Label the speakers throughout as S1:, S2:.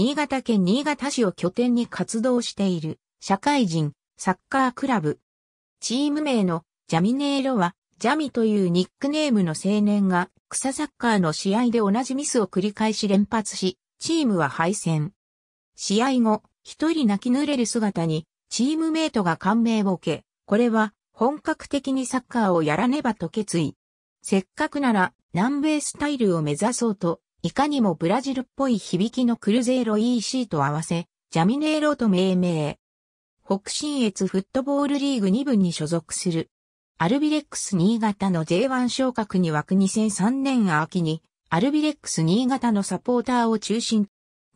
S1: 新潟県新潟市を拠点に活動している社会人サッカークラブ。チーム名のジャミネーロはジャミというニックネームの青年が草サッカーの試合で同じミスを繰り返し連発し、チームは敗戦。試合後、一人泣き濡れる姿にチームメイトが感銘を受け、これは本格的にサッカーをやらねばと決意。せっかくなら南米スタイルを目指そうといかにもブラジルっぽい響きのクルゼーロ EC と合わせ、ジャミネーロと命名。北信越フットボールリーグ2部に所属する。アルビレックス新潟の J1 昇格に枠2003年秋に、アルビレックス新潟のサポーターを中心。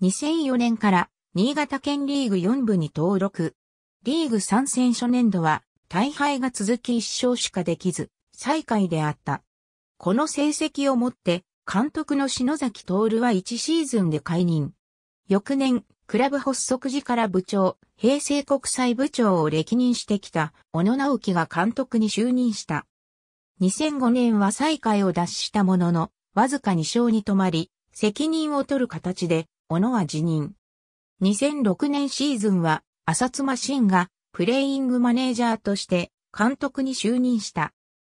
S1: 2004年から新潟県リーグ4部に登録。リーグ参戦初年度は大敗が続き1勝しかできず、最下位であった。この成績をもって監督の篠崎徹は1シーズンで解任。翌年、クラブ発足時から部長、平成国際部長を歴任してきた小野直樹が監督に就任した。2005年は最下位を脱したものの、わずか2勝に止まり、責任を取る形で、小野は辞任。2006年シーズンは、浅妻真が、プレイングマネージャーとして、監督に就任した。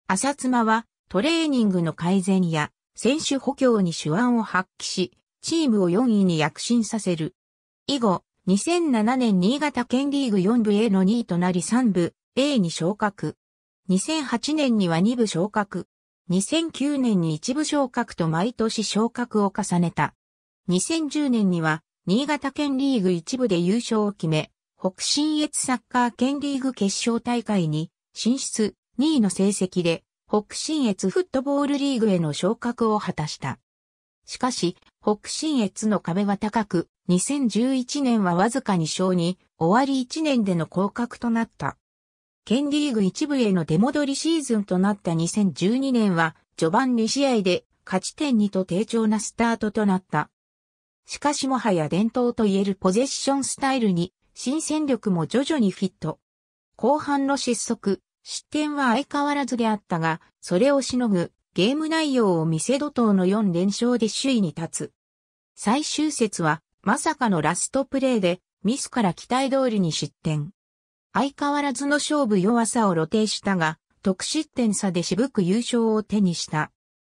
S1: 浅妻は、トレーニングの改善や、選手補強に手腕を発揮し、チームを4位に躍進させる。以後、2007年新潟県リーグ4部 A の2位となり3部 A に昇格。2008年には2部昇格。2009年に1部昇格と毎年昇格を重ねた。2010年には、新潟県リーグ1部で優勝を決め、北信越サッカー県リーグ決勝大会に進出2位の成績で北信越フットボールリーグへの昇格を果たした。しかし、北信越の壁は高く、2011年はわずかに勝に、終わり1年での降格となった。県リーグ一部への出戻りシーズンとなった2012年は、序盤2試合で勝ち点2と低調なスタートとなった。しかしもはや伝統といえるポゼッションスタイルに、新戦力も徐々にフィット。後半の失速、失点は相変わらずであったが、それをしのぐゲーム内容を見せ怒涛の4連勝で首位に立つ。最終節は、まさかのラストプレーで、ミスから期待通りに失点。相変わらずの勝負弱さを露呈したが、得失点差で渋く優勝を手にした。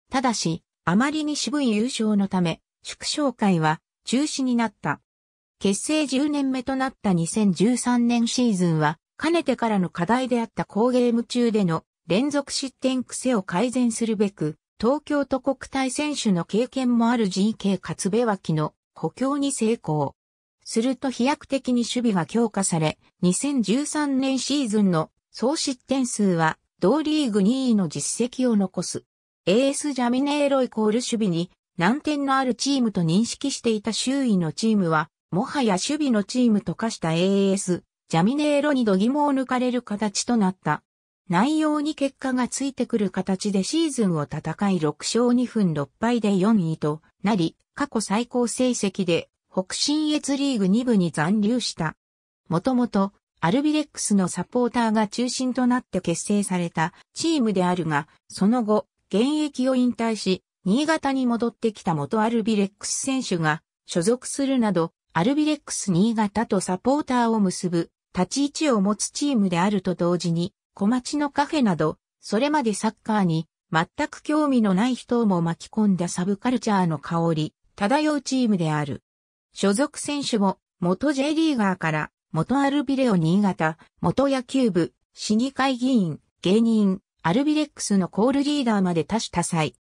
S1: ただし、あまりに渋い優勝のため、祝勝会は中止になった。結成10年目となった2013年シーズンは、かねてからの課題であった高ゲーム中での連続失点癖を改善するべく、東京都国体選手の経験もある GK 勝部脇の補強に成功。すると飛躍的に守備が強化され、2013年シーズンの総失点数は同リーグ2位の実績を残す。AS ジャミネーロイコール守備に難点のあるチームと認識していた周囲のチームは、もはや守備のチームと化した AS ジャミネーロに度肝を抜かれる形となった。内容に結果がついてくる形でシーズンを戦い6勝2分6敗で4位となり、過去最高成績で北信越リーグ2部に残留した。もともとアルビレックスのサポーターが中心となって結成されたチームであるが、その後、現役を引退し、新潟に戻ってきた元アルビレックス選手が所属するなど、アルビレックス新潟とサポーターを結ぶ立ち位置を持つチームであると同時に、小町のカフェなど、それまでサッカーに全く興味のない人をも巻き込んだサブカルチャーの香り、漂うチームである。所属選手も、元 J リーガーから、元アルビレオ新潟、元野球部、市議会議員、芸人、アルビレックスのコールリーダーまで多種多彩。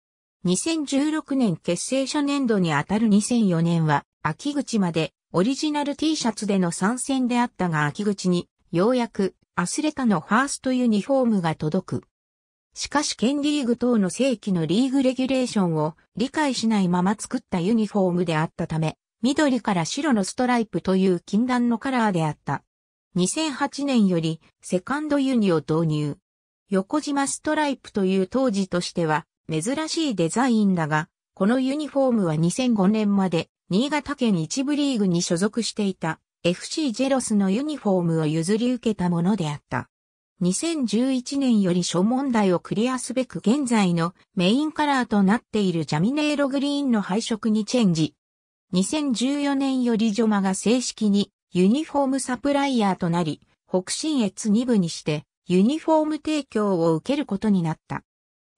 S1: 2016年結成初年度にあたる2004年は、秋口までオリジナル T シャツでの参戦であったが秋口に、ようやくアスレタのファーストユニフォームが届く。しかし県リーグ等の正規のリーグレギュレーションを理解しないまま作ったユニフォームであったため、緑から白のストライプという禁断のカラーであった。2008年よりセカンドユニを導入。横島ストライプという当時としては珍しいデザインだが、このユニフォームは2005年まで新潟県一部リーグに所属していた FC ジェロスのユニフォームを譲り受けたものであった。2011年より諸問題をクリアすべく現在のメインカラーとなっているジャミネーログリーンの配色にチェンジ。2014年よりジョマが正式にユニフォームサプライヤーとなり、北信越2部にしてユニフォーム提供を受けることになった。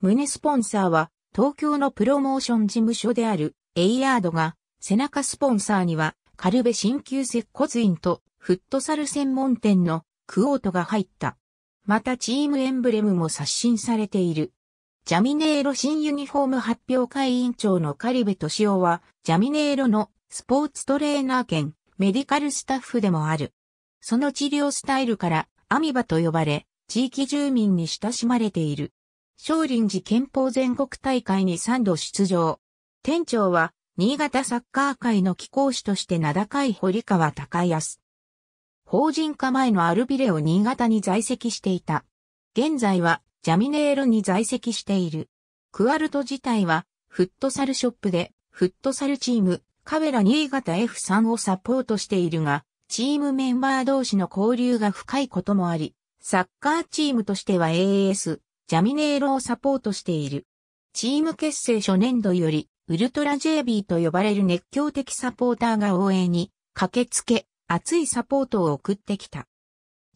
S1: 胸スポンサーは東京のプロモーション事務所であるエイヤードが背中スポンサーには、カルベ鍼灸接骨院とフットサル専門店のクオートが入った。またチームエンブレムも刷新されている。ジャミネーロ新ユニフォーム発表会委員長のカリベ敏夫は、ジャミネーロのスポーツトレーナー兼メディカルスタッフでもある。その治療スタイルからアミバと呼ばれ、地域住民に親しまれている。少林寺憲法全国大会に3度出場。店長は新潟サッカー界の貴公子として名高い堀川隆康。法人化前のアルビレを新潟に在籍していた。現在はジャミネーロに在籍している。クアルト自体はフットサルショップでフットサルチームカベラ新潟 F3 をサポートしているが、チームメンバー同士の交流が深いこともあり、サッカーチームとしては AAS、ジャミネーロをサポートしている。チーム結成初年度より、ウルトラ JB と呼ばれる熱狂的サポーターが応援に駆けつけ、熱いサポートを送ってきた。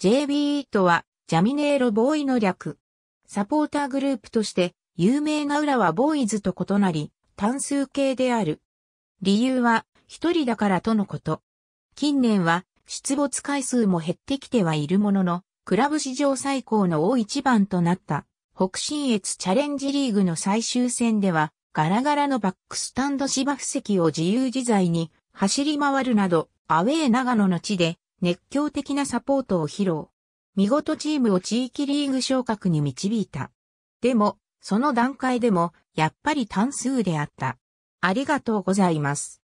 S1: JB とは、ジャミネーロボーイの略。サポーターグループとして、有名な浦和ボーイズと異なり、単数形である。理由は、一人だからとのこと。近年は、出没回数も減ってきてはいるものの、クラブ史上最高の大一番となった、北信越チャレンジリーグの最終戦では、ガラガラのバックスタンド芝生席を自由自在に走り回るなど、アウェー長野の地で熱狂的なサポートを披露。見事チームを地域リーグ昇格に導いた。でも、その段階でも、やっぱり単数であった。ありがとうございます。